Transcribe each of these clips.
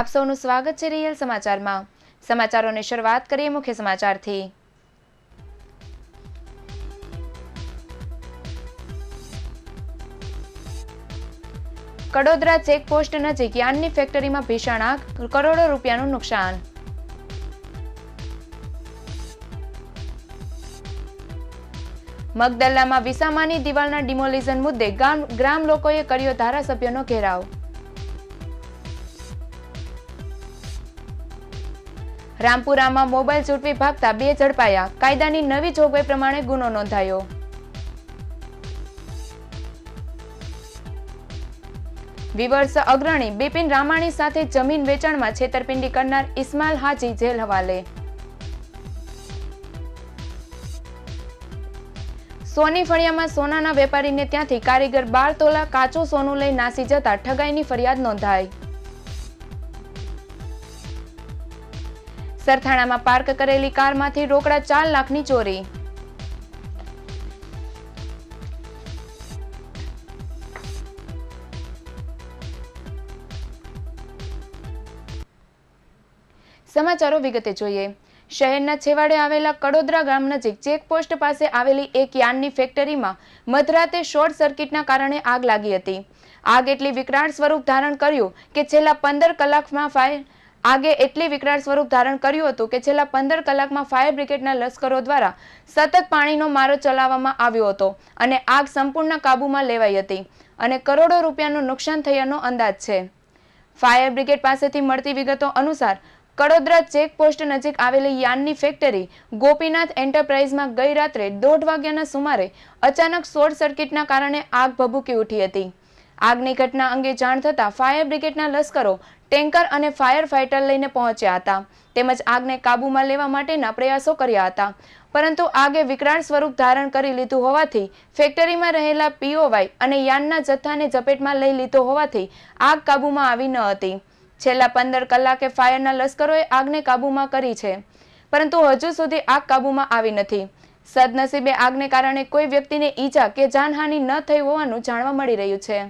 આપ સૌનું સ્વાગત છે રિયલ સમાચારમાં સમાચારોને શરૂઆત કરીએ મુખ્ય સમાચારથી કડોદરા ચેકપોસ્ટ નજીક યાનની ફેક્ટરીમાં ભીષણ આગ કરોડો રૂપિયાનું નુકસાન મગદલ્લામાં વિસામાની દિવાલના ડિમોલિઝન મુદ્દે ગ્રામ લોકોએ કર્યો ધારાસભ્યનો ઘેરાવ રામપુરામાં મોબાઈલ ચૂંટવી ભાગતા બે ઝડપાયા કાયદાની નવી જોગવાઈ પ્રમાણે ગુનો નોંધાયો વિવર્ષ અગ્રણી બિપિન રામાણી સાથે જમીન વેચાણમાં છેતરપિંડી કરનાર ઇસ્માલ હાજી જેલ હવાલે સોની ફળિયામાં સોનાના વેપારીને ત્યાંથી કારીગર બાર તોલા કાચું સોનું લઈ નાસી જતા ઠગાઈની ફરિયાદ નોંધાઈ સરથાણામાં પાર્ક કરેલી કારમાંથી રોકડા ચાર લાખની ચોરી સમાચારો વિગતે જોઈએ શહેરના છેવાડે આવેલા કડોદરા ગામ નજીક ચેકપોસ્ટ પાસે આવેલી એક યાનની ફેક્ટરીમાં મધરાતે શોર્ટ સર્કિટના કારણે આગ લાગી હતી આગ એટલી વિકરાળ સ્વરૂપ ધારણ કર્યું કે છેલ્લા પંદર કલાકમાં ફાયર આગે એટલી વિકરાળ સ્વરૂપ ધારણ કર્યું હતું કે છેલ્લા પંદર કલાકમાં ફાયર બ્રિગેડના લશ્કરો દ્વારા સતત પાણીનો મારો ચલાવવામાં આવ્યો હતો અને આગ સંપૂર્ણ કાબૂમાં લેવાઈ હતી અને કરોડો રૂપિયાનું નુકસાન થયાનો અંદાજ છે ફાયર બ્રિગેડ પાસેથી મળતી વિગતો અનુસાર કડોદરા ચેકપોસ્ટ નજીક આવેલી યાનની ફેક્ટરી ગોપીનાથ એન્ટરપ્રાઇઝમાં ગઈ રાત્રે દોઢ વાગ્યાના સુમારે અચાનક શોર્ટ સર્કિટના કારણે આગ ભભૂકી ઉઠી હતી આગની ઘટના અંગે જાણ થતાં ફાયર બ્રિગેડના લશ્કરો ટેન્કર અને ફાયર ફાઇટર લઈને પહોંચ્યા હતા તેમજ આગને કાબુમાં લેવા માટેના પ્રયાસો કર્યા હતા પરંતુ આગે વિકરાળ સ્વરૂપ ધારણ કરી લીધું હોવાથી ફેક્ટરીમાં રહેલા પીઓવાય અને યાનના જથ્થાને ઝપેટમાં લઈ લીધો હોવાથી આગ કાબુમાં આવી ન હતી છેલ્લા પંદર કલાકે ફાયરના લશ્કરોએ આગને કાબુમાં કરી છે પરંતુ હજુ સુધી આગ કાબુમાં આવી નથી સદનસીબે આગને કારણે કોઈ વ્યક્તિને ઈજા કે જાનહાનિ ન થઈ હોવાનું જાણવા મળી રહ્યું છે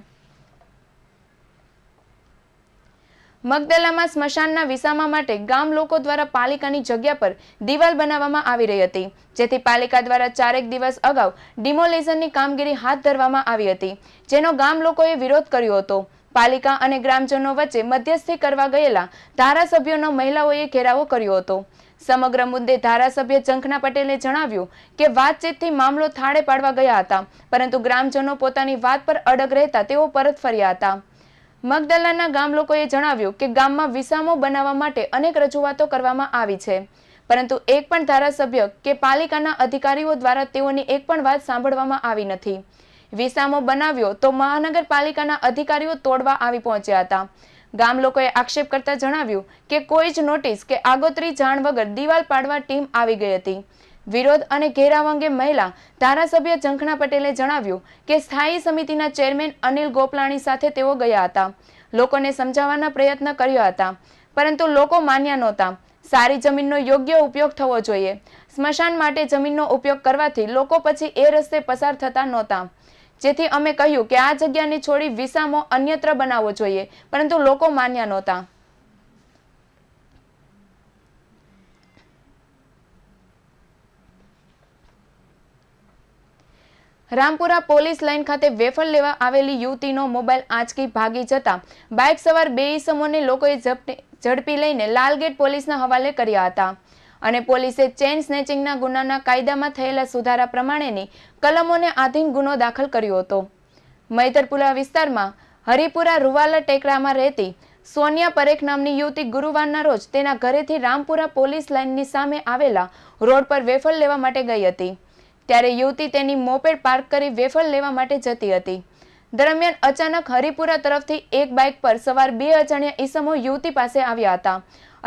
મગદલામાં સ્મશાનના વિસામા માટે ગામ લોકો દ્વારા પાલિકાની જગ્યા પર દિવાલ બનાવવામાં આવી રહી હતી જેથી પાલિકા દ્વારા ચારેક દિવસ અગાઉ ડિમોલેશનની કામગીરી હાથ ધરવામાં આવી હતી જેનો ગામ લોકોએ વિરોધ કર્યો હતો પાલિકા અને ગ્રામજનો વચ્ચે મધ્યસ્થી કરવા ગયેલા ધારાસભ્યોનો મહિલાઓએ ઘેરાવો કર્યો હતો સમગ્ર મુદ્દે ધારાસભ્ય ઝંખના પટેલે જણાવ્યું કે વાતચીતથી મામલો થાળે પાડવા ગયા હતા પરંતુ ગ્રામજનો પોતાની વાત પર અડગ રહેતા તેઓ પરત ફર્યા હતા મગદલાના ગામ લોકોએ જણાવ્યું કે ગામમાં વિસામો બનાવવા માટે અનેક રજૂઆતો કરવામાં આવી છે પરંતુ એક પણ ધારાસભ્ય કે પાલિકાના અધિકારીઓ દ્વારા તેઓની એક પણ વાત સાંભળવામાં આવી નથી વિસામો બનાવ્યો તો મહાનગરપાલિકાના અધિકારીઓ તોડવા આવી પહોંચ્યા હતા ગામ લોકોએ આક્ષેપ કરતા જણાવ્યું કે કોઈ જ નોટિસ કે આગોતરી જાણ વગર દિવાલ પાડવા ટીમ આવી ગઈ હતી વિરોધ અને ઘેરાવ અંગે મહિલા ધારાસભ્ય ચંખણા પટેલે જણાવ્યું કે સ્થાયી સમિતિના ચેરમેન અનિલ ગોપલાણી સાથે તેઓ ગયા હતા લોકોને સમજાવવાના પ્રયત્ન કર્યા હતા પરંતુ લોકો માન્યા નહોતા સારી જમીનનો યોગ્ય ઉપયોગ થવો જોઈએ સ્મશાન માટે જમીનનો ઉપયોગ કરવાથી લોકો પછી એ રસ્તે પસાર થતા નહોતા જેથી અમે કહ્યું કે આ જગ્યાને છોડી વિસામો અન્યત્ર બનાવવો જોઈએ પરંતુ લોકો માન્યા નહોતા રામપુરા પોલીસ લાઇન ખાતે વેફર લેવા આવેલી યુવતીનો મોબાઈલ આંચકી ભાગી જતા બાઇક સવાર બે ઇસમોને લોકોએ ઝડપી લઈને લાલગેટ પોલીસના હવાલે કર્યા હતા અને પોલીસે ચેન સ્નેચિંગના ગુનાના કાયદામાં થયેલા સુધારા પ્રમાણેની કલમોને આધીન ગુનો દાખલ કર્યો હતો મૈતરપુરા વિસ્તારમાં હરિપુરા રૂવાલા ટેકરામાં રહેતી સોનિયા પરેખ નામની યુવતી ગુરુવારના રોજ તેના ઘરેથી રામપુરા પોલીસ લાઇનની સામે આવેલા રોડ પર વેફર લેવા માટે ગઈ હતી ત્યારે યુવતી તેની મોપેડ પાર્ક કરી વેફર લેવા માટે જતી હતી દરમિયાન અચાનક હરિપુરા તરફથી એક બાઇક પર સવાર બે અજાણ્યા ઈસમો યુવતી પાસે આવ્યા હતા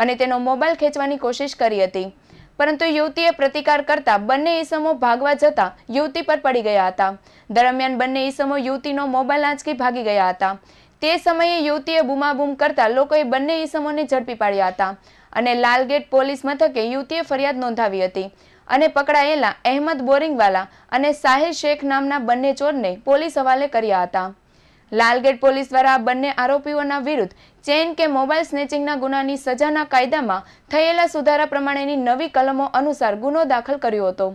અને તેનો મોબાઈલ ખેંચવાની કોશિશ કરી હતી પરંતુ યુવતીએ પ્રતિકાર કરતા બંને ઈસમો ભાગવા જતા યુવતી પર પડી ગયા હતા દરમિયાન બંને ઈસમો યુવતીનો મોબાઈલ આંચકી ભાગી ગયા હતા તે સમયે યુવતીએ બૂમાબૂમ કરતા લોકોએ બંને ઈસમોને ઝડપી પાડ્યા હતા અને લાલગેટ પોલીસ મથકે યુવતીએ ફરિયાદ નોંધાવી હતી અને પકડાયેલા અહેમદ બોરિંગવાલા અને સાહિર શેખ નામના બંને ચોરને પોલીસ હવાલે કર્યા હતા લાલગેટ પોલીસ દ્વારા બંને આરોપીઓના વિરુદ્ધ ચેઇન કે મોબાઈલ સ્નેચિંગના ગુનાની સજાના કાયદામાં થયેલા સુધારા પ્રમાણેની નવી કલમો અનુસાર ગુનો દાખલ કર્યો હતો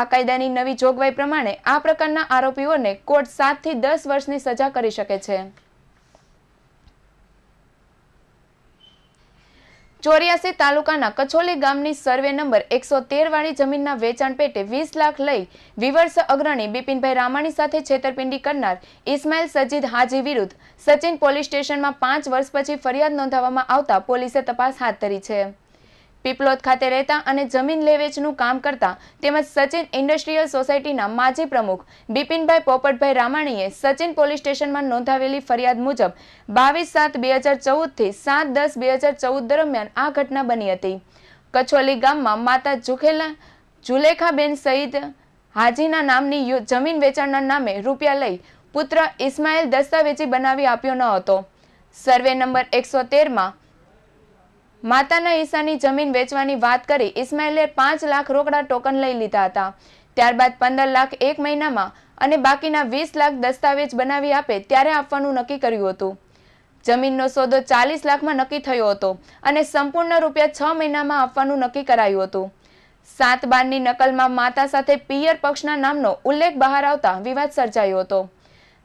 આ કાયદાની નવી જોગવાઈ પ્રમાણે આ પ્રકારના આરોપીઓને કોર્ટ સાતથી દસ વર્ષની સજા કરી શકે છે ચોર્યાસી તાલુકાના કચોલી ગામની સર્વે નંબર એકસો વાળી જમીનના વેચાણ પેટે વીસ લાખ લઈ વિવર્ષ અગ્રણી બિપિનભાઈ રામાણી સાથે છેતરપિંડી કરનાર ઇસ્માઇલ સજીદ હાજી વિરુદ્ધ સચિન પોલીસ સ્ટેશનમાં પાંચ વર્ષ પછી ફરિયાદ નોંધાવવામાં આવતા પોલીસે તપાસ હાથ ધરી છે પીપલોદ ખાતે રહેતા અને જમીન લેવેચનું કામ કરતા તેમજ સચિન ઇન્ડસ્ટ્રીયલ સોસાયટીના માજી પ્રમુખ બિપિનભાઈ પોપટભાઈ રામાણીએ સચિન પોલીસ સ્ટેશનમાં નોંધાવેલી ફરિયાદ મુજબ બાવીસ સાત બે હજાર ચૌદથી સાત દસ બે હજાર ચૌદ દરમિયાન આ ઘટના બની હતી કચોલી ગામમાં માતા જુખેલા જુલેખાબેન સહિત હાજીના નામની જમીન વેચાણના નામે રૂપિયા લઈ પુત્ર ઇસ્માઇલ દસ્તાવેજી બનાવી આપ્યો ન હતો સર્વે નંબર એકસો તેરમાં માતાના હિસ્સાની જમીન વેચવાની વાત કરી ઇસ્માઇલે પાંચ લાખ રોકડા ટોકન લઈ લીધા હતા ત્યારબાદ પંદર લાખ એક મહિનામાં અને બાકીના વીસ લાખ દસ્તાવેજ બનાવી આપે ત્યારે આપવાનું નક્કી કર્યું હતું જમીનનો સોદો ચાલીસ લાખમાં નક્કી થયો હતો અને સંપૂર્ણ રૂપિયા છ મહિનામાં આપવાનું નક્કી કરાયું હતું સાત બારની નકલમાં માતા સાથે પિયર પક્ષના નામનો ઉલ્લેખ બહાર આવતા વિવાદ સર્જાયો હતો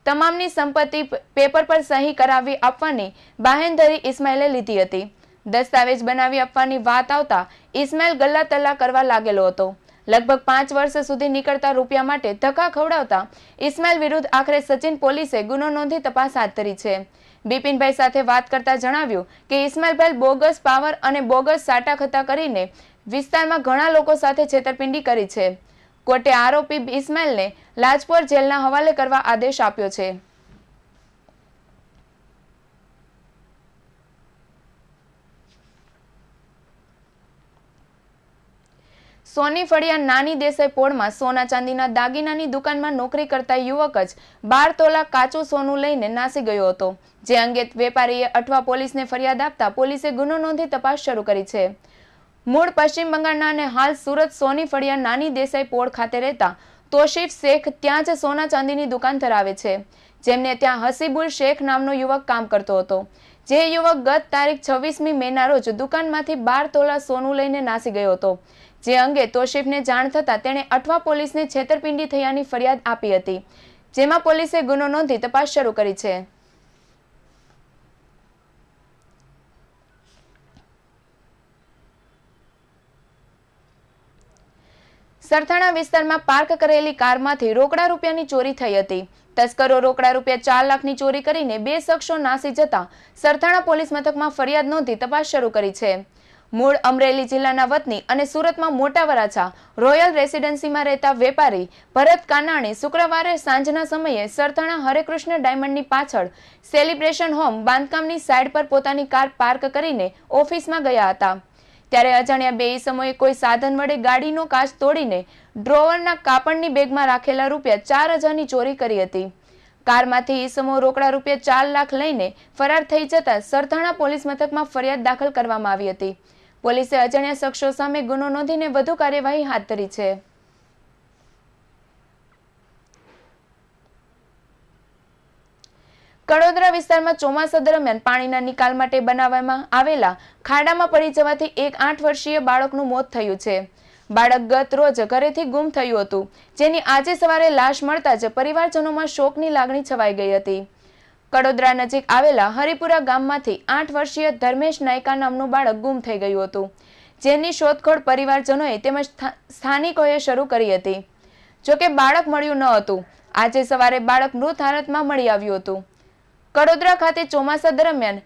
તમામની સંપત્તિ પેપર પર સહી કરાવી આપવાની બાહેંધરી ઇસ્માઇલે લીધી હતી દસ્તાવેજ બનાવી આપવાની વાત આવતા ઇસ્માઇલ ગલ્લા તલ્લા કરવા લાગેલો હતો લગભગ પાંચ વર્ષ સુધી નીકળતા રૂપિયા માટે ધક્કા ખવડાવતા ઇસ્માઇલ વિરુદ્ધ આખરે સચિન પોલીસે ગુનો નોંધી તપાસ હાથ ધરી છે બિપિનભાઈ સાથે વાત કરતા જણાવ્યું કે ઇસ્માઇલભાઈ બોગસ પાવર અને બોગસ સાટા ખતા કરીને વિસ્તારમાં ઘણા લોકો સાથે છેતરપિંડી કરી છે કોર્ટે આરોપી ઇસ્માઇલને લાજપોર જેલના હવાલે કરવા આદેશ આપ્યો છે સોની ફળિયા નાની દેસાઈ પોળમાં સોના ચાંદીના દાગીનાની દુકાનમાં નોકરી કરતા યુવક જ બાર તોલા કાચું સોનું લઈને નાસી ગયો હતો જે અંગે વેપારીએ અઠવા પોલીસને ફરિયાદ આપતા પોલીસે ગુનો નોંધી તપાસ શરૂ કરી છે મૂળ પશ્ચિમ બંગાળના અને હાલ સુરત સોની ફળિયા નાની દેસાઈ પોળ ખાતે રહેતા તોશીફ શેખ ત્યાં જ સોના ચાંદીની દુકાન ધરાવે છે જેમને ત્યાં હસીબુલ શેખ નામનો યુવક કામ કરતો હતો જે યુવક ગત તારીખ છવ્વીસમી મેના રોજ દુકાનમાંથી બાર તોલા સોનું લઈને નાસી ગયો હતો જે અંગે તોશીફને જાણ થતાં તેણે અઠવા પોલીસને છેતરપિંડી થયાની ફરિયાદ આપી હતી જેમાં પોલીસે ગુનો નોંધી તપાસ શરૂ કરી છે સરથાણા વિસ્તારમાં પાર્ક કરેલી કારમાંથી રોકડા રૂપિયાની ચોરી થઈ હતી તસ્કરો રોકડા રૂપિયા ચાર લાખની ચોરી કરીને બે શખ્સો નાસી જતા સરથાણા પોલીસ મથકમાં ફરિયાદ નોંધી તપાસ શરૂ કરી છે મૂળ અમરેલી જિલ્લાના વતની અને સુરતમાં મોટા વરાછા રોયલ રેસિડેન્સીમાં રહેતા વેપારી ભરત કાનાણે શુક્રવારે સાંજના સમયે સરથાણા હરેકૃષ્ણ ડાયમંડની પાછળ સેલિબ્રેશન હોમ બાંધકામની સાઇડ પર પોતાની કાર પાર્ક કરીને ઓફિસમાં ગયા હતા ત્યારે અજાણ્યા બે સમયે કોઈ સાધન વડે ગાડીનો કાચ તોડીને ડ્રોવરના કાપડની બેગમાં રાખેલા રૂપિયા ચાર હજારની ચોરી કરી હતી કારમાંથી ઈસમો રોકડા રૂપિયા ચાર લાખ લઈને ફરાર થઈ જતા સરથાણા પોલીસ મથકમાં ફરિયાદ દાખલ કરવામાં આવી હતી પોલીસે અજાણ્યા શખ્સો સામે ગુનો નોંધીને વધુ કાર્યવાહી હાથ ધરી છે કડોદરા વિસ્તારમાં ચોમાસા દરમિયાન પાણીના નિકાલ માટે બનાવવામાં આવેલા ખાડામાં પડી જવાથી એક આઠ વર્ષીય બાળકનું મોત થયું છે બાળક ગત રોજ ઘરેથી ગુમ થયું હતું જેની આજે સવારે લાશ મળતા જ પરિવારજનોમાં શોકની લાગણી છવાઈ ગઈ હતી કડોદરા નજીક આવેલા હરિપુરા ગામમાંથી આઠ વર્ષીય ધર્મેશ નાયકા નામનું બાળક ગુમ થઈ ગયું હતું જેની શોધખોળ પરિવારજનોએ તેમજ સ્થાનિકોએ શરૂ કરી હતી જોકે બાળક મળ્યું ન હતું આજે સવારે બાળક મૃત હાલતમાં મળી આવ્યું હતું કડોદરા ખાતે ચોમાસા દરમિયાન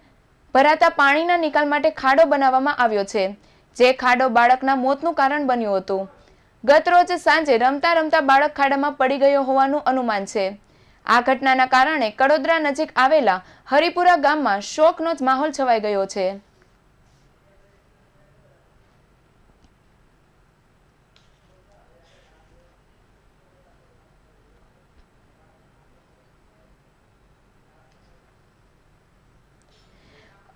ભરાતા પાણીના નિકાલ માટે ખાડો બનાવવામાં આવ્યો છે જે ખાડો બાળકના મોતનું કારણ બન્યું હતું ગત રોજ સાંજે રમતા રમતા બાળક ખાડામાં પડી ગયો હોવાનું અનુમાન છે આ ઘટનાના કારણે કડોદરા નજીક આવેલા હરિપુરા ગામમાં શોકનો જ માહોલ છવાઈ ગયો છે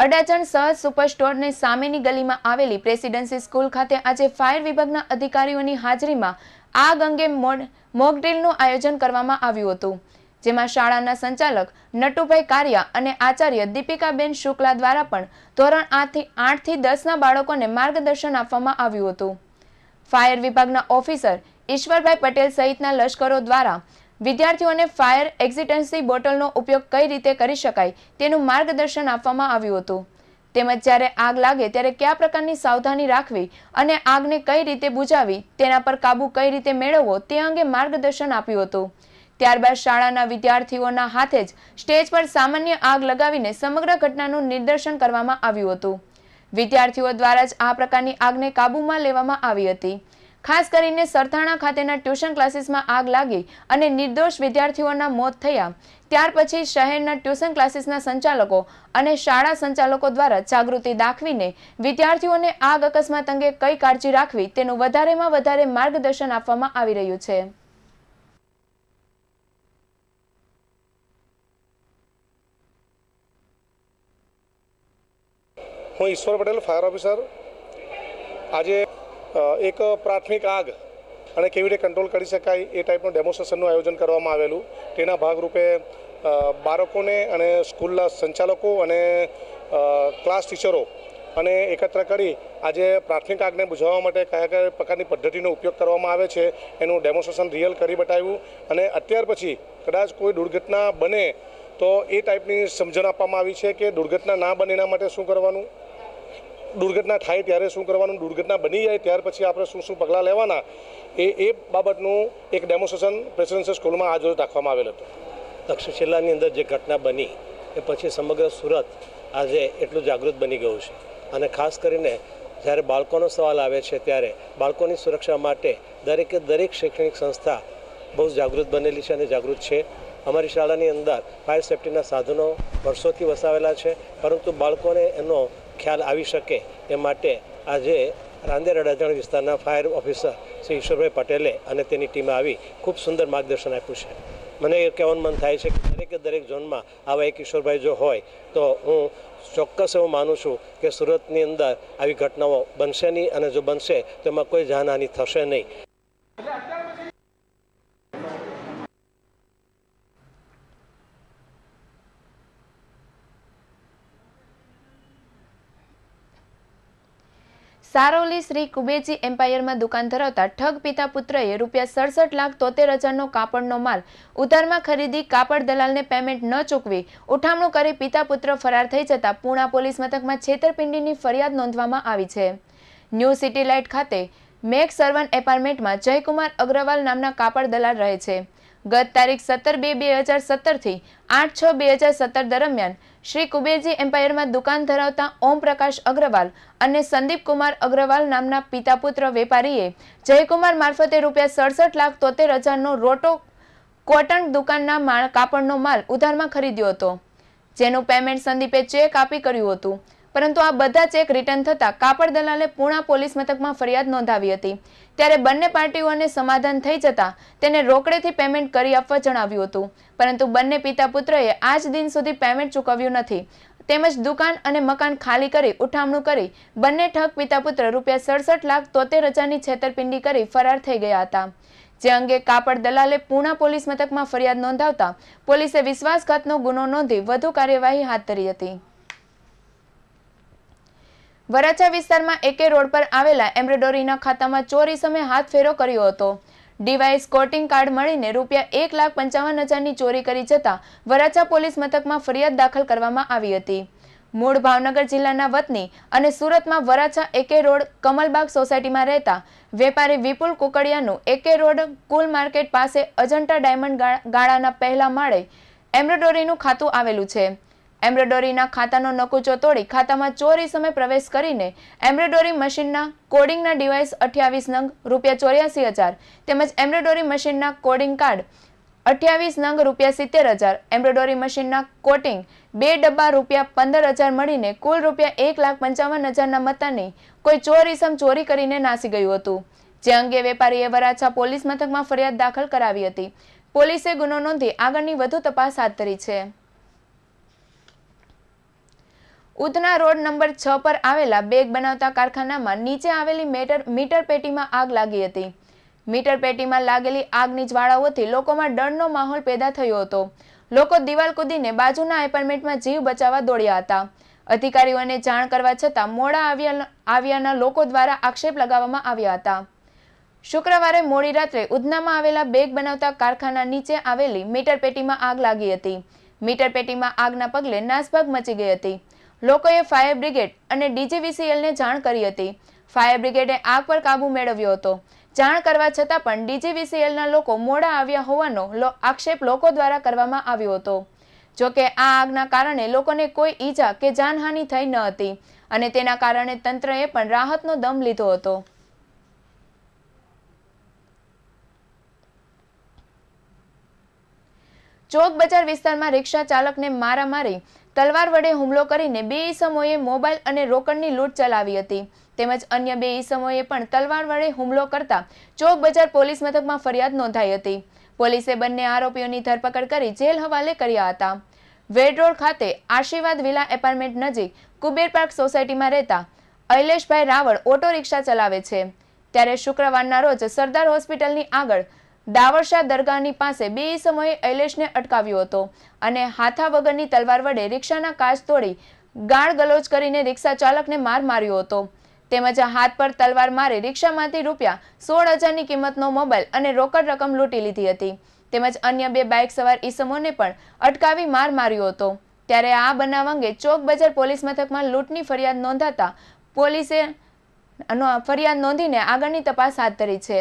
અડાજણ સહજ સુપર સ્ટોરની સામેની ગલીમાં આવેલી પ્રેસિડેન્સી સ્કૂલ ખાતે આજે ફાયર વિભાગના અધિકારીઓની હાજરીમાં આગ અંગે મોક ડ્રીલનું આયોજન કરવામાં આવ્યું હતું જેમાં શાળાના સંચાલક નટુભાઈ કારિયા અને આચાર્ય દીપિકાબેન શુક્લા દ્વારા પણ ધોરણ આઠથી આઠથી દસના બાળકોને માર્ગદર્શન આપવામાં આવ્યું હતું ફાયર વિભાગના ઓફિસર ઈશ્વરભાઈ પટેલ સહિતના લશ્કરો દ્વારા વિદ્યાર્થીઓને ફાયર એક્ઝિટન્સી બોટલનો ઉપયોગ કઈ રીતે કરી શકાય તેનું માર્ગદર્શન આપવામાં આવ્યું હતું તેમજ જ્યારે આગ લાગે ત્યારે કયા પ્રકારની સાવધાની રાખવી અને આગને કઈ રીતે બુજાવી તેના પર કાબુ કઈ રીતે મેળવવો તે અંગે માર્ગદર્શન આપ્યું હતું ત્યારબાદ શાળાના વિદ્યાર્થીઓના હાથે જ સ્ટેજ પર સામાન્ય આગ લગાવીને સમગ્ર ઘટનાનું નિદર્શન કરવામાં આવ્યું હતું વિદ્યાર્થીઓ દ્વારા જ આ પ્રકારની આગને કાબૂમાં લેવામાં આવી હતી ખાસ કરીને સરથાણા ખાતેના ટ્યુશન ક્લાસીસમાં આગ લાગી અને નિર્દોષ વિદ્યાર્થીઓના મોત થયા ત્યાર પછી શહેરના ટ્યુશન ક્લાસીસના સંચાલકો અને શાળા સંચાલકો દ્વારા જાગૃતિ દાખવીને વિદ્યાર્થીઓને આગ અકસ્માત અંગે કઈ કાળજી રાખવી તેનું વધારેમાં વધારે માર્ગદર્શન આપવામાં આવી રહ્યું છે હું ઈશ્વર પટેલ ફાયર ઓફિસર આજે એક પ્રાથમિક આગ અને કેવી રીતે કંટ્રોલ કરી શકાય એ ટાઈપનું ડેમોન્સ્ટ્રેશનનું આયોજન કરવામાં આવેલું તેના ભાગરૂપે બાળકોને અને સ્કૂલના સંચાલકો અને ક્લાસ ટીચરો અને એકત્ર કરી આજે પ્રાથમિક આગને બુઝાવવા માટે કયા કયા પ્રકારની પદ્ધતિનો ઉપયોગ કરવામાં આવે છે એનું ડેમોન્સ્ટ્રેશન રિયલ કરી બતાવ્યું અને અત્યાર પછી કદાચ કોઈ દુર્ઘટના બને તો એ ટાઈપની સમજણ આપવામાં આવી છે કે દુર્ઘટના ના બને એના માટે શું કરવાનું દુર્ઘટના થાય ત્યારે શું કરવાનું દુર્ઘટના બની જાય ત્યાર પછી આપણે શું શું પગલાં લેવાના એ એ બાબતનું એક ડેમોન્સ્ટ્રેશન પ્રેસિડેન્સી સ્કૂલમાં આજ રોજ રાખવામાં આવેલ હતું તક્ષશિલાની અંદર જે ઘટના બની એ પછી સમગ્ર સુરત આજે એટલું જાગૃત બની ગયું છે અને ખાસ કરીને જ્યારે બાળકોનો સવાલ આવે છે ત્યારે બાળકોની સુરક્ષા માટે દરેકે દરેક શૈક્ષણિક સંસ્થા બહુ જાગૃત બનેલી છે અને જાગૃત છે અમારી શાળાની અંદર ફાયર સેફ્ટીના સાધનો વર્ષોથી વસાવેલા છે પરંતુ બાળકોને એનો ખ્યાલ આવી શકે એ માટે આજે રાંદેર અડાજણ વિસ્તારના ફાયર ઓફિસર શ્રી ઈશ્વરભાઈ પટેલે અને તેની ટીમે આવી ખૂબ સુંદર માર્ગદર્શન આપ્યું છે મને એ કહેવાનું મન થાય છે કે દરેકે દરેક ઝોનમાં આવા એક ઈશ્વરભાઈ જો હોય તો હું ચોક્કસ એવું માનું છું કે સુરતની અંદર આવી ઘટનાઓ બનશે નહીં અને જો બનશે તો એમાં કોઈ જાનહાનિ થશે નહીં સારોલી શ્રી કુબેજી એમ્પાયરમાં દુકાન ધરાવતા ઠગ પિતા પુત્રએ રૂપિયા સડસઠ લાખ તોતેર હજારનો કાપડનો માલ ઉધારમાં ખરીદી કાપડ દલાલને પેમેન્ટ ન ચૂકવી ઉઠામણું કરી પિતા પુત્ર ફરાર થઈ જતા પૂણા પોલીસ મથકમાં છેતરપિંડીની ફરિયાદ નોંધવામાં આવી છે ન્યૂ સિટી લાઇટ ખાતે મેક સર્વન એપાર્ટમેન્ટમાં જયકુમાર અગ્રવાલ નામના કાપડ દલાલ રહે છે ગત તારીખ સત્તર બે બે હજાર સત્તરથી આઠ છ બે હજાર સત્તર દરમિયાન શ્રી કુબેરજી એમ્પાયરમાં દુકાન ધરાવતા ઓમ પ્રકાશ અગ્રવાલ અને સંદીપ કુમાર અગ્રવાલ નામના પિતા પુત્ર વેપારીએ જયકુમાર મારફતે રૂપિયા સડસઠ લાખ તોતેર હજારનો રોટો કોટન દુકાનના માળ કાપડનો માલ ઉધારમાં ખરીદ્યો હતો જેનું પેમેન્ટ સંદીપે ચેક આપી કર્યું હતું પરંતુ આ બધા ચેક રિટર્ન થતાં કાપડ દલાલે પૂણા પોલીસ મથકમાં ફરિયાદ નોંધાવી હતી ત્યારે બંને પાર્ટીઓને સમાધાન થઈ જતાં તેને રોકડેથી પેમેન્ટ કરી આપવા જણાવ્યું હતું પરંતુ બંને પિતા પુત્રએ આજ દિન સુધી પેમેન્ટ ચૂકવ્યું નથી તેમજ દુકાન અને મકાન ખાલી કરી ઉઠામણું કરી બંને ઠગ પિતા પુત્ર રૂપિયા સડસઠ લાખ તોતેર હજારની છેતરપિંડી કરી ફરાર થઈ ગયા હતા જે અંગે કાપડ દલાલે પૂના પોલીસ મથકમાં ફરિયાદ નોંધાવતા પોલીસે વિશ્વાસઘાતનો ગુનો નોંધી વધુ કાર્યવાહી હાથ ધરી હતી વરાછા વિસ્તારમાં એકે રોડ પર આવેલા એમ્બ્રોડરીના ખાતામાં ચોરી સમયે હાથ ફેરો કર્યો હતો ડીવાય કોટિંગ કાર્ડ મળીને રૂપિયા એક લાખ પંચાવન હજારની ચોરી કરી જતા વરાછા પોલીસ મથકમાં ફરિયાદ દાખલ કરવામાં આવી હતી મૂળ ભાવનગર જિલ્લાના વતની અને સુરતમાં વરાછા એકે રોડ કમલબાગ સોસાયટીમાં રહેતા વેપારી વિપુલ કુકડિયાનું એકે રોડ કુલ માર્કેટ પાસે અજંટા ડાયમંડ ગાળાના પહેલા માળે એમ્બ્રોડરીનું ખાતું આવેલું છે એમ્બ્રોડરીના ખાતાનો નકુચો તોડી ખાતામાં ચોરી સમય પ્રવેશ કરીને એમ્બ્રોડરી મશીનના કોડિંગના ડિવાઇસ અઠ્યાવીસ નંગ રૂપિયા ચોર્યાસી હજાર તેમજ એમ્બ્રોડરી મશીનના કોડિંગ કાર્ડ અઠ્યાવીસ નંગ રૂપિયા સિત્તેર હજાર એમ્બ્રોડરી મશીનના કોટિંગ બે ડબ્બા રૂપિયા પંદર હજાર મળીને કુલ રૂપિયા એક લાખ પંચાવન હજારના મતાની કોઈ ચોર ઇસમ ચોરી કરીને નાસી ગયું હતું જે અંગે વેપારીએ વરાછા પોલીસ મથકમાં ફરિયાદ દાખલ કરાવી હતી પોલીસે ગુનો નોંધી આગળની વધુ તપાસ હાથ ધરી છે ઉધના રોડ નંબર છ પર આવેલા બેગ બનાવતા કારખાનામાં નીચે આવેલી મીટર મીટર પેટીમાં આગ લાગી હતી મીટર પેટીમાં લાગેલી આગની જ્વાળાઓથી લોકોમાં ડરનો માહોલ પેદા થયો હતો લોકો દિવાલ કૂદીને બાજુના એપાર્ટમેન્ટમાં જીવ બચાવવા દોડ્યા હતા અધિકારીઓને જાણ કરવા છતાં મોડા આવ્યા આવ્યાના લોકો દ્વારા આક્ષેપ લગાવવામાં આવ્યા હતા શુક્રવારે મોડી રાત્રે ઉધનામાં આવેલા બેગ બનાવતા કારખાના નીચે આવેલી મીટર પેટીમાં આગ લાગી હતી મીટર પેટીમાં આગના પગલે નાસભાગ મચી ગઈ હતી લોકોએ ફાયર બ્રિગેડ અને ડીજીવીસીએલને જાણ કરી હતી ફાયર બ્રિગેડે આગ પર કાબુ મેળવ્યો હતો જાણ કરવા છતાં પણ ડીજીવીસીએલના લોકો મોડા આવ્યા હોવાનો આક્ષેપ લોકો દ્વારા કરવામાં આવ્યો હતો જોકે આ આગના કારણે લોકોને કોઈ ઈજા કે જાનહાનિ થઈ ન હતી અને તેના કારણે તંત્રએ પણ રાહતનો દમ લીધો હતો ચોક બજાર વિસ્તારમાં રિક્ષા ચાલકને મારા મારી તલવાર વડે હુમલો કરીને બે ઈસમોએ મોબાઈલ અને રોકડની લૂંટ ચલાવી હતી તેમજ અન્ય બે ઈસમોએ પણ તલવાર વડે હુમલો કરતા ચોક બજાર પોલીસ મથકમાં ફરિયાદ નોંધાઈ હતી પોલીસે બંને આરોપીઓની ધરપકડ કરી જેલ હવાલે કર્યા હતા વેડરોડ ખાતે આશીર્વાદ વિલા એપાર્ટમેન્ટ નજીક કુબેર પાર્ક સોસાયટીમાં રહેતા અહિલેશભાઈ રાવળ ઓટો રિક્ષા ચલાવે છે ત્યારે શુક્રવારના રોજ સરદાર હોસ્પિટલની આગળ દાવરશા દરગાહની પાસે બે સમયે એલેશને અટકાવ્યો હતો અને હાથા વગરની તલવાર વડે રિક્ષાના કાચ તોડી ગાળ ગલોચ કરીને રિક્ષા ચાલકને માર માર્યો હતો તેમજ હાથ પર તલવાર મારે રિક્ષામાંથી રૂપિયા સોળ હજારની કિંમતનો મોબાઈલ અને રોકડ રકમ લૂંટી લીધી હતી તેમજ અન્ય બે બાઇક સવાર ઈસમોને પણ અટકાવી માર માર્યો હતો ત્યારે આ બનાવ અંગે ચોક બજાર પોલીસ મથકમાં લૂંટની ફરિયાદ નોંધાતા પોલીસે ફરિયાદ નોંધીને આગળની તપાસ હાથ ધરી છે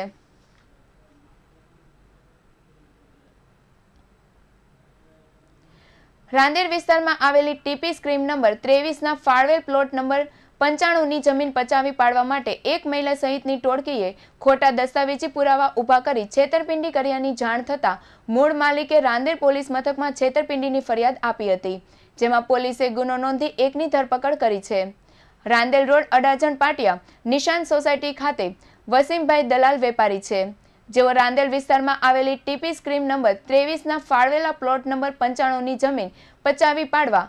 રાંદેર વિસ્તારમાં આવેલી ટીપી સ્ક્રીમ નંબર ત્રેવીસના ફાળવેલ પ્લોટ નંબર પંચાણુંની જમીન પચાવી પાડવા માટે એક મહિલા સહિતની ટોળકીએ ખોટા દસ્તાવેજી પુરાવા ઊભા કરી છેતરપિંડી કર્યાની જાણ થતાં મૂળ માલિકે રાંદેર પોલીસ મથકમાં છેતરપિંડીની ફરિયાદ આપી હતી જેમાં પોલીસે ગુનો નોંધી એકની ધરપકડ કરી છે રાંદેલ રોડ અડાજણ પાટિયા નિશાન સોસાયટી ખાતે વસીમભાઈ દલાલ વેપારી છે જેઓ રાંદેલ વિસ્તારમાં આવેલી ટીપી સ્ક્રીમ નંબર ત્રેવીસના ફાળવેલા પ્લોટ નંબર પંચાણુંની જમીન પચાવી પાડવા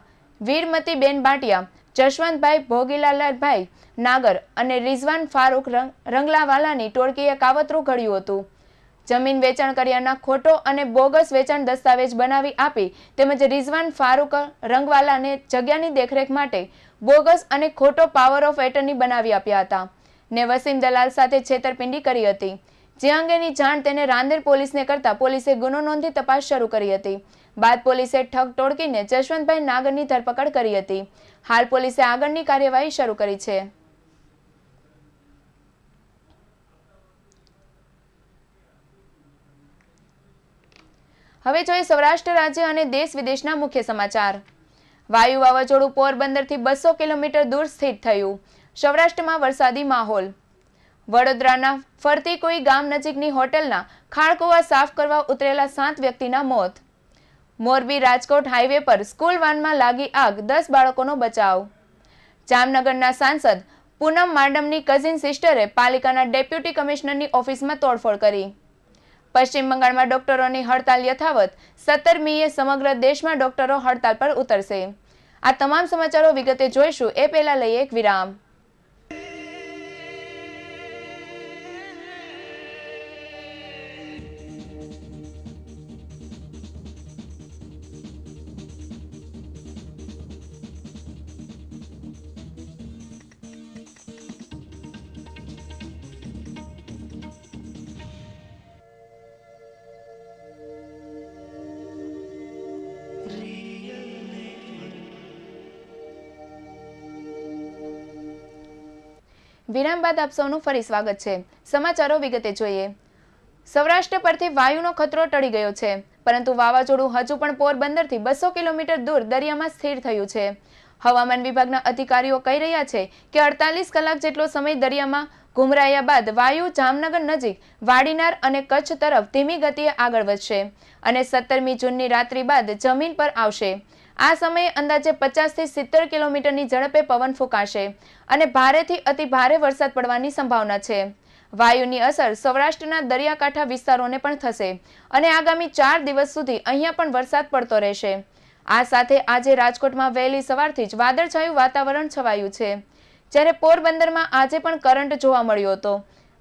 વીરમતીબેન બાટિયા જશવંતભાઈ ભોગીલાલભાઈ નાગર અને રિઝવાન ફારૂક રંગલાવાલાની ટોળકીએ કાવતરું ઘડ્યું હતું જમીન વેચાણ કર્યાના ખોટો અને બોગસ વેચાણ દસ્તાવેજ બનાવી આપી તેમજ રિઝવાન ફારૂક રંગવાલાને જગ્યાની દેખરેખ માટે બોગસ અને ખોટો પાવર ઓફ એટર્ની બનાવી આપ્યા હતા ને વસીમ દલાલ સાથે છેતરપિંડી કરી હતી જે અંગેની જાણ તેને રાંદેર પોલીસને કરતા પોલીસે ગુનો નોંધી તપાસ શરૂ કરી હતી બાદ પોલીસે ઠગ ટોળકીને જશવંતભાઈ નાગરની ધરપકડ કરી હતી હાલ પોલીસે આગળની કાર્યવાહી શરૂ કરી છે હવે જોઈએ સૌરાષ્ટ્ર રાજ્ય અને દેશ વિદેશના મુખ્ય સમાચાર વાયુ વાવાઝોડું પોરબંદરથી બસો કિલોમીટર દૂર સ્થિત થયું સૌરાષ્ટ્રમાં વરસાદી માહોલ વડોદરાના ફરતી કોઈ ગામ નજીકની હોટલના ખાળકુવા સાફ કરવા ઉતરેલા સાત વ્યક્તિના મોત મોરબી રાજકોટ હાઈવે પર સ્કૂલ વાનમાં લાગી આગ દસ બાળકોનો બચાવ જામનગરના સાંસદ પૂનમ માડમની કઝિન સિસ્ટરે પાલિકાના ડેપ્યુટી કમિશનરની ઓફિસમાં તોડફોડ કરી પશ્ચિમ બંગાળમાં ડોક્ટરોની હડતાલ યથાવત સત્તર મીએ સમગ્ર દેશમાં ડોક્ટરો હડતાલ પર ઉતરશે આ તમામ સમાચારો વિગતે જોઈશું એ પહેલાં લઈએ એક વિરામ વિરામ બાદ આપ સૌનું ફરી સ્વાગત છે સમાચારો વિગતે જોઈએ સૌરાષ્ટ્ર પરથી વાયુનો ખતરો ટળી ગયો છે પરંતુ વાવાઝોડું હજુ પણ પોરબંદરથી બસો કિલોમીટર દૂર દરિયામાં સ્થિર થયું છે હવામાન વિભાગના અધિકારીઓ કહી રહ્યા છે કે અડતાલીસ કલાક જેટલો સમય દરિયામાં ગુમરાયા બાદ વાયુ જામનગર નજીક વાડીનાર અને કચ્છ તરફ ધીમી ગતિએ આગળ વધશે અને સત્તરમી જૂનની રાત્રિ બાદ જમીન પર આવશે આ સમયે અંદાજે પચાસથી સિત્તેર કિલોમીટરની ઝડપે પવન ફૂંકાશે અને ભારેથી અતિ ભારે વરસાદ પડવાની સંભાવના છે વાયુની અસર સૌરાષ્ટ્રના દરિયાકાંઠા વિસ્તારોને પણ થશે અને આગામી ચાર દિવસ સુધી અહીંયા પણ વરસાદ પડતો રહેશે આ સાથે આજે રાજકોટમાં વહેલી સવારથી જ વાદળછાયું વાતાવરણ છવાયું છે જ્યારે પોરબંદરમાં આજે પણ કરંટ જોવા મળ્યો હતો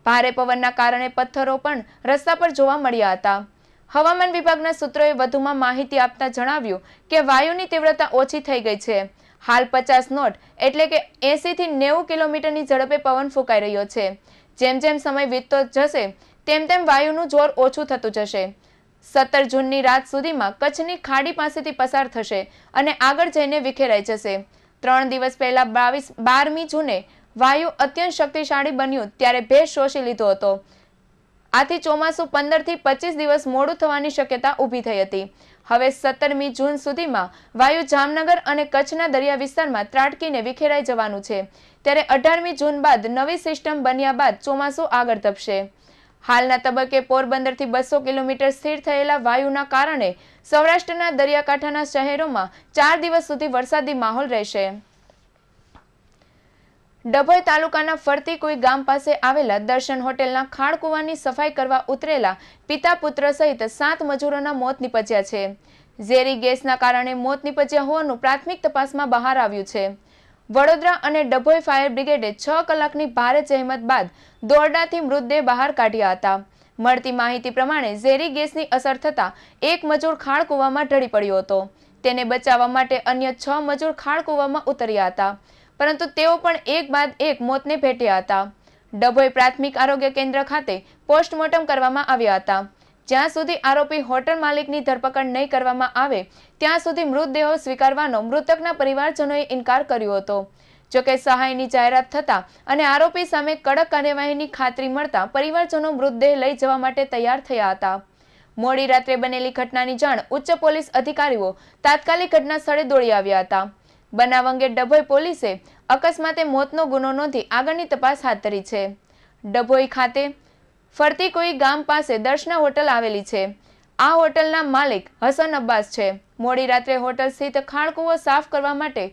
ભારે પવનના કારણે પથ્થરો પણ રસ્તા પર જોવા મળ્યા હતા હવામાન વિભાગના સૂત્રોએ વધુમાં માહિતી આપતા જણાવ્યું કે વાયુની તીવ્રતા ઓછી થઈ ગઈ છે હાલ પચાસ નોટ એટલે કે એંસીથી નેવું કિલોમીટરની ઝડપે પવન ફૂંકાઈ રહ્યો છે જેમ જેમ સમય વીતતો જશે તેમ તેમ વાયુનું જોર ઓછું થતું જશે સત્તર જૂનની રાત સુધીમાં કચ્છની ખાડી પાસેથી પસાર થશે અને આગળ જઈને વિખેરાઈ જશે ત્રણ દિવસ પહેલા બાવીસ બારમી જૂને વાયુ અત્યંત શક્તિશાળી બન્યું ત્યારે ભેજ શોષી લીધો હતો આથી ચોમાસું પંદરથી પચીસ દિવસ મોડું થવાની શક્યતા ઊભી થઈ હતી હવે સત્તરમી જૂન સુધીમાં વાયુ જામનગર અને કચ્છના દરિયા વિસ્તારમાં ત્રાટકીને વિખેરાઈ જવાનું છે ત્યારે અઢારમી જૂન બાદ નવી સિસ્ટમ બન્યા બાદ ચોમાસું આગળ ધપશે હાલના તબક્કે પોરબંદરથી બસો કિલોમીટર સ્થિર થયેલા વાયુના કારણે સૌરાષ્ટ્રના દરિયાકાંઠાના શહેરોમાં ચાર દિવસ સુધી વરસાદી માહોલ રહેશે ડભોઈ તાલુકાના ફરતી કોઈ ગામ પાસે આવેલા દર્શન હોટેલના ખાળકુવાની સફાઈ કરવા ઉતરેલા પિતા પુત્ર સહિત સાત મજૂરોના મોત નીપજ્યા છે ઝેરી ગેસના કારણે મોત નીપજ્યા હોવાનું પ્રાથમિક તપાસમાં બહાર આવ્યું છે વડોદરા અને ડભોઈ ફાયર બ્રિગેડે છ કલાકની ભારે જહેમત બાદ દોરડાથી મૃતદેહ બહાર કાઢ્યા હતા મળતી માહિતી પ્રમાણે ઝેરી ગેસની અસર થતા એક મજૂર ખાળ ઢળી પડ્યો હતો તેને બચાવવા માટે અન્ય છ મજૂર ખાળ ઉતર્યા હતા પરંતુ તેઓ પણ એક બાદ એક મોતને ભેટ્યા હતા ડભોઈ પ્રાથમિક આરોગ્ય કેન્દ્ર ખાતે પોસ્ટમોર્ટમ કરવામાં આવ્યા હતા જ્યાં સુધી આરોપી હોટલ માલિકની ધરપકડ નહીં કરવામાં આવે ત્યાં સુધી મૃતદેહો સ્વીકારવાનો મૃતકના પરિવારજનોએ ઇનકાર કર્યો હતો જોકે સહાયની જાહેરાત થતા અને આરોપી સામે કડક કાર્યવાહીની ખાતરી મળતા પરિવારજનો મૃતદેહ લઈ જવા માટે તૈયાર થયા હતા મોડી રાત્રે બનેલી ઘટનાની જાણ ઉચ્ચ પોલીસ અધિકારીઓ તાત્કાલિક ઘટના સ્થળે દોડી આવ્યા હતા બનાવ અંગે ડભોઈ પોલીસે અકસ્માતે મોતનો ગુનો નોંધી આગળની તપાસ હાથ ધરી છે ડભોઈ ખાતે ફરતી કોઈ ગામ પાસે દર્શના હોટલ આવેલી છે આ હોટલના માલિક હસન અબ્બાસ છે મોડી રાત્રે હોટલ સ્થિત ખાણકૂવો સાફ કરવા માટે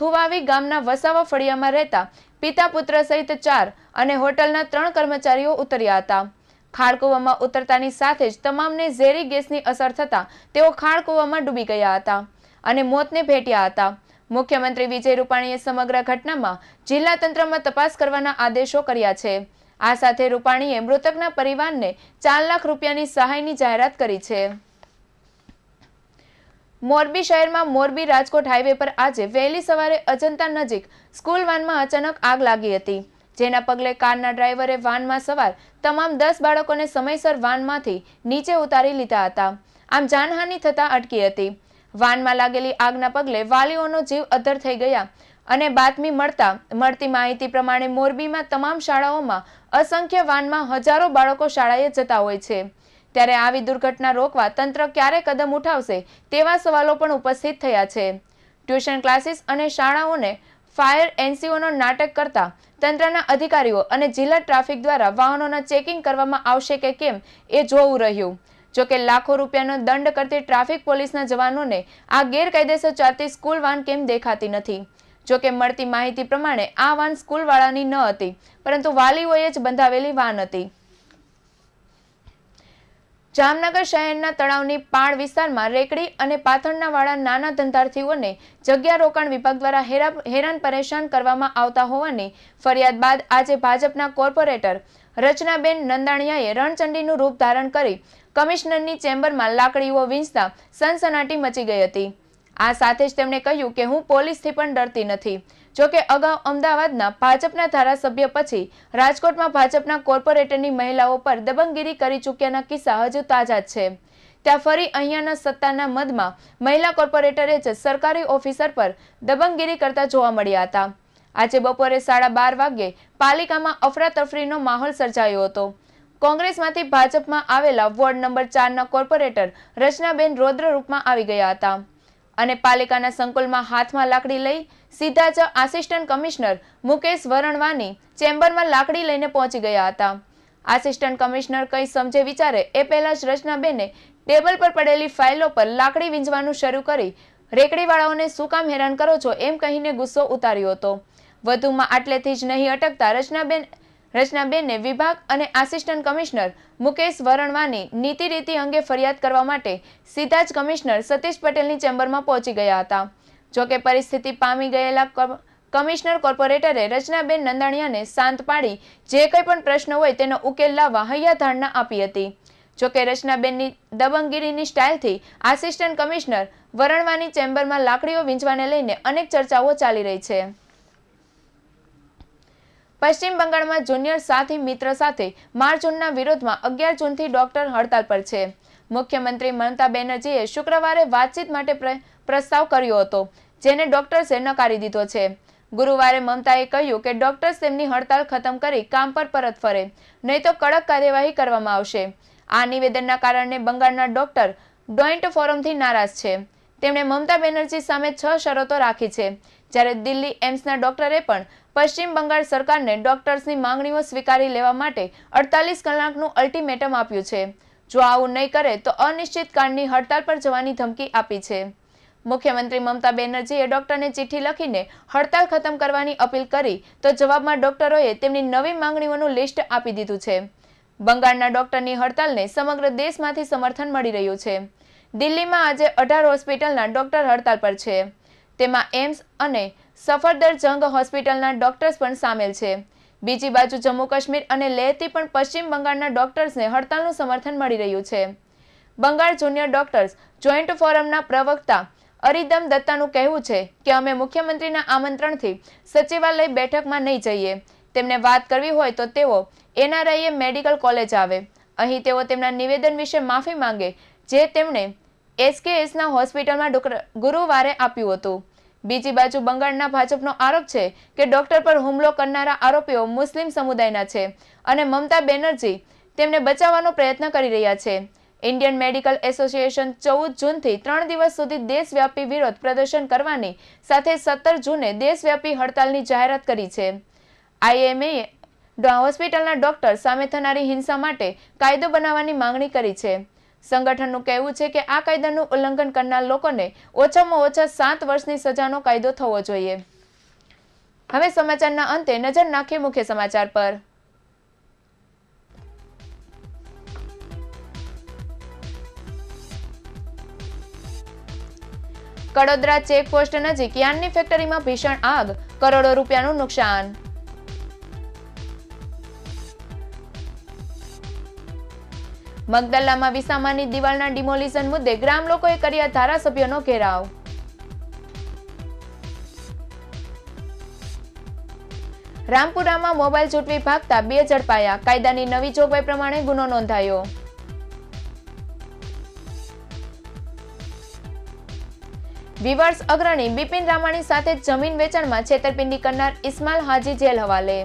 થુવાવી ગામના વસાવા ફળિયામાં રહેતા પિતા પુત્ર સહિત ચાર અને હોટલના ત્રણ કર્મચારીઓ ઉતર્યા હતા ખાળકૂવામાં ઉતરતાની સાથે જ તમામને ઝેરી ગેસની અસર થતાં તેઓ ખાળકૂવામાં ડૂબી ગયા હતા અને મોતને ભેટ્યા હતા મુખ્યમંત્રી વિજય રૂપાણીએ સમગ્ર ઘટનામાં જિલ્લા તંત્રમાં તપાસ કરવાના આદેશો કર્યા છે આ સાથે રૂપાણીએ મૃતકના પરિવારને ચાર લાખ રૂપિયાની સહાયની જાહેરાત કરી છે મોરબી શહેરમાં મોરબી રાજકોટ હાઈવે પર આજે વહેલી સવારે અજંતા નજીક સ્કૂલ વાનમાં અચાનક આગ લાગી હતી જેના પગલે કારના ડ્રાઈવરે વાનમાં સવાર તમામ દસ બાળકોને સમયસર વાનમાંથી નીચે ઉતારી લીધા હતા આમ જાનહાનિ થતા અટકી હતી વાનમાં લાગેલી આગના પગલે વાલીઓનો જીવ અધર થઈ ગયા અને બાતમી મળતા મળતી માહિતી પ્રમાણે મોરબીમાં તમામ શાળાઓમાં અસંખ્ય વાનમાં હજારો બાળકો શાળાએ જતા હોય છે ત્યારે આવી દુર્ઘટના રોકવા તંત્ર ક્યારે કદમ ઉઠાવશે તેવા સવાલો પણ ઉપસ્થિત થયા છે ટ્યુશન ક્લાસીસ અને શાળાઓને ફાયર એનસીઓનો નાટક કરતા તંત્રના અધિકારીઓ અને જિલ્લા ટ્રાફિક દ્વારા વાહનોના ચેકિંગ કરવામાં આવશે કે કેમ એ જોવું રહ્યું જોકે લાખો રૂપિયાનો દંડ કરતી ટ્રાફિક પોલીસના જવાનોને આ ગેરકાયદેસર ચાલતી સ્કૂલ વાન કેમ દેખાતી નથી જોકે મળતી માહિતી પ્રમાણે આ વાન સ્કૂલવાળાની ન હતી પરંતુ વાલીઓએ જ બંધાવેલી વાન હતી જામનગર શહેરના તળાવની પાળ વિસ્તારમાં રેકડી અને પાથરના વાળા નાના ધંધાર્થીઓને જગ્યા રોકાણ વિભાગ દ્વારા હેરાન પરેશાન કરવામાં આવતા હોવાની ફરિયાદ બાદ આજે ભાજપના કોર્પોરેટર રચનાબેન નંદાણિયાએ રણચંડીનું રૂપ ધારણ કરી કમિશનરની ચેમ્બરમાં લાકડીઓ વીંચતા સનસનાટી મચી ગઈ હતી આ સાથે જ તેમણે કહ્યું કે હું પોલીસથી પણ ડરતી નથી જોકે અગાઉ અમદાવાદના ભાજપના ધારાસભ્ય પછી રાજકોટમાં ભાજપના કોર્પોરેટરની મહિલાઓ પર દબંગગીરી કરી ચૂક્યાના કિસ્સા હજુ તાજા છે ત્યાં ફરી અહીંયાના સત્તાના મદમાં મહિલા કોર્પોરેટરે જ સરકારી ઓફિસર પર દબંગગીરી કરતા જોવા મળ્યા હતા આજે બપોરે સાડા બાર વાગ્યે પાલિકામાં અફરાતફરીનો માહોલ સર્જાયો હતો કોંગ્રેસમાંથી ભાજપમાં આવેલા વોર્ડ નંબર ચારના કોર્પોરેટર રચનાબેન રૌદ્ર રૂપમાં આવી ગયા હતા અને પાલિકાના સંકુલમાં હાથમાં લાકડી લઈ સીધા જ આસિસ્ટન્ટ કમિશનર મુકેશ વરણવાની ચેમ્બરમાં લાકડી લઈને પહોંચી ગયા હતા આસિસ્ટન્ટ કમિશનર કંઈ સમજે વિચારે એ પહેલાં જ રચનાબેને ટેબલ પર પડેલી ફાઇલો પર લાકડી વીંજવાનું શરૂ કરી રેકડીવાળાઓને શું કામ હેરાન કરો છો એમ કહીને ગુસ્સો ઉતાર્યો હતો વધુમાં આટલેથી જ નહીં અટકતા રચનાબેન રચનાબેનને વિભાગ અને આસિસ્ટન્ટ કમિશનર મુકેશ વરણવાની નીતિ રીતિ અંગે ફરિયાદ કરવા માટે સીધા જ કમિશનર સતીશ પટેલની ચેમ્બરમાં પહોંચી ગયા હતા જોકે પરિસ્થિતિ પામી ગયેલા કમિશનર કોર્પોરેટરે રચનાબેન નંદાણીયાને શાંત પાડી જે કંઈ પણ પ્રશ્ન હોય તેનો ઉકેલ લાવવા હૈયાધારણા આપી હતી જોકે રચનાબેનની દબંગગીરીની સ્ટાઇલથી આસિસ્ટન્ટ કમિશનર વરણવાની ચેમ્બરમાં લાકડીઓ વીંચવાને લઈને અનેક ચર્ચાઓ ચાલી રહી છે પશ્ચિમ બંગાળમાં જુનિયર સાથી મિત્ર સાથે માર જૂનના વિરોધમાં અગિયાર જૂનથી ડોક્ટર હડતાલ પર છે મુખ્યમંત્રી મમતા બેનર્જીએ શુક્રવારે વાતચીત માટે પ્રસ્તાવ કર્યો હતો જેને ડોક્ટર્સે નકારી દીધો છે ગુરુવારે મમતાએ કહ્યું કે ડોક્ટર્સ તેમની હડતાલ ખતમ કરી કામ પર પરત ફરે નહીં તો કડક કાર્યવાહી કરવામાં આવશે આ નિવેદનના કારણે બંગાળના ડોક્ટર ડોઇન્ટ ફોરમથી નારાજ છે તેમણે મમતા બેનર્જી સામે છ શરતો રાખી છે જ્યારે દિલ્હી એમ્સના ડોક્ટરે પણ પશ્ચિમ બંગાળ સરકારને ડોક્ટર્સની માંગણીઓ સ્વીકારી લેવા માટે અડતાલીસ કલાકનું અલ્ટિમેટમ આપ્યું છે જો આવું નહીં કરે તો અનિશ્ચિત કાળની હડતાલ પર જવાની ધમકી આપી છે મુખ્યમંત્રી મમતા બેનર્જીએ ડોક્ટરને ચિઠ્ઠી લખીને હડતાલ ખતમ કરવાની અપીલ કરી તો જવાબમાં ડોક્ટરોએ તેમની નવી માંગણીઓનું લિસ્ટ આપી દીધું છે બંગાળના ડોક્ટરની હડતાલને સમગ્ર દેશમાંથી સમર્થન મળી રહ્યું છે દિલ્હીમાં આજે અઢાર હોસ્પિટલના ડોક્ટર હડતાલ પર છે તેમાં એમ્સ અને સફદરજંગ જંગ હોસ્પિટલના ડોક્ટર્સ પણ સામેલ છે બીજી બાજુ જમ્મુ કાશ્મીર અને લેહથી પણ પશ્ચિમ બંગાળના ડોક્ટર્સને હડતાલનું સમર્થન મળી રહ્યું છે બંગાળ જુનિયર ડોક્ટર્સ જોઈન્ટ ફોરમના પ્રવક્તા અરિદમ દત્તાનું કહેવું છે કે અમે મુખ્યમંત્રીના આમંત્રણથી સચિવાલય બેઠકમાં નહીં જઈએ તેમને વાત કરવી હોય તો તેઓ એનઆરઆઈએ મેડિકલ કોલેજ આવે અહીં તેઓ તેમના નિવેદન વિશે માફી માંગે જે તેમણે એસકેએસના હોસ્પિટલમાં ગુરુવારે આપ્યું હતું બીજી બાજુ બંગાળના ભાજપનો આરોપ છે કે ડોક્ટર પર હુમલો કરનારા આરોપીઓ મુસ્લિમ સમુદાયના છે અને મમતા બેનર્જી તેમને બચાવવાનો પ્રયત્ન કરી રહ્યા છે ઇન્ડિયન મેડિકલ એસોસિએશન ચૌદ જૂનથી ત્રણ દિવસ સુધી દેશવ્યાપી વિરોધ પ્રદર્શન કરવાની સાથે સત્તર જૂને દેશવ્યાપી હડતાલની જાહેરાત કરી છે આઈએમએ હોસ્પિટલના ડોક્ટર સામે થનારી હિંસા માટે કાયદો બનાવવાની માંગણી કરી છે સંગઠનનું કહેવું છે કે આ કાયદાનું ઉલ્લંઘન કરનાર લોકોને ઓછામાં ઓછા સાત વર્ષની સજાનો કાયદો થવો જોઈએ હવે સમાચારના અંતે નજર નાખીએ મુખ્ય સમાચાર પર કડોદરા ચેકપોસ્ટ નજીક યાનની ફેક્ટરીમાં ભીષણ આગ કરોડો રૂપિયાનું નુકસાન મગદલ્લામાં વિસામાની દિવાલના ડિમોલિશન મુદ્દે ગ્રામ લોકોએ કર્યા ધારાસભ્યોનો ઘેરાવ રામપુરામાં મોબાઈલ ચૂંટવી ભાગતા બે ઝડપાયા કાયદાની નવી જોગવાઈ પ્રમાણે ગુનો નોંધાયો વિવર્સ અગ્રણી બિપિન રામાણી સાથે જમીન વેચાણમાં છેતરપિંડી કરનાર ઇસ્માલ હાજી જેલ હવાલે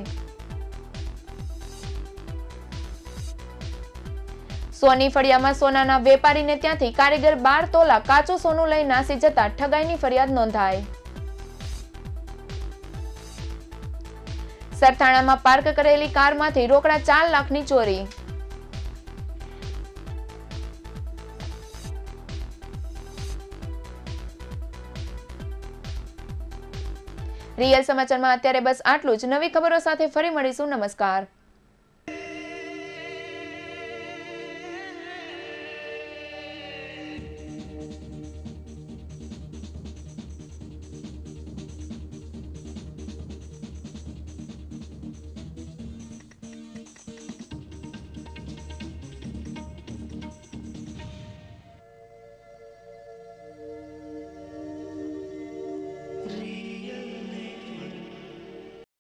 સોની ફળિયામાં સોનાના વેપારીને ત્યાંથી કારીગર બાર તોલા કાચું સોનું લઈ નાસી જતા ઠગાઈની ફરિયાદ નોંધાઈ સરથાણામાં પાર્ક કરેલી કારમાંથી રોકડા ચાર લાખની ચોરી રિયલ સમાચારમાં અત્યારે બસ આટલું જ નવી ખબરો સાથે ફરી મળીશું નમસ્કાર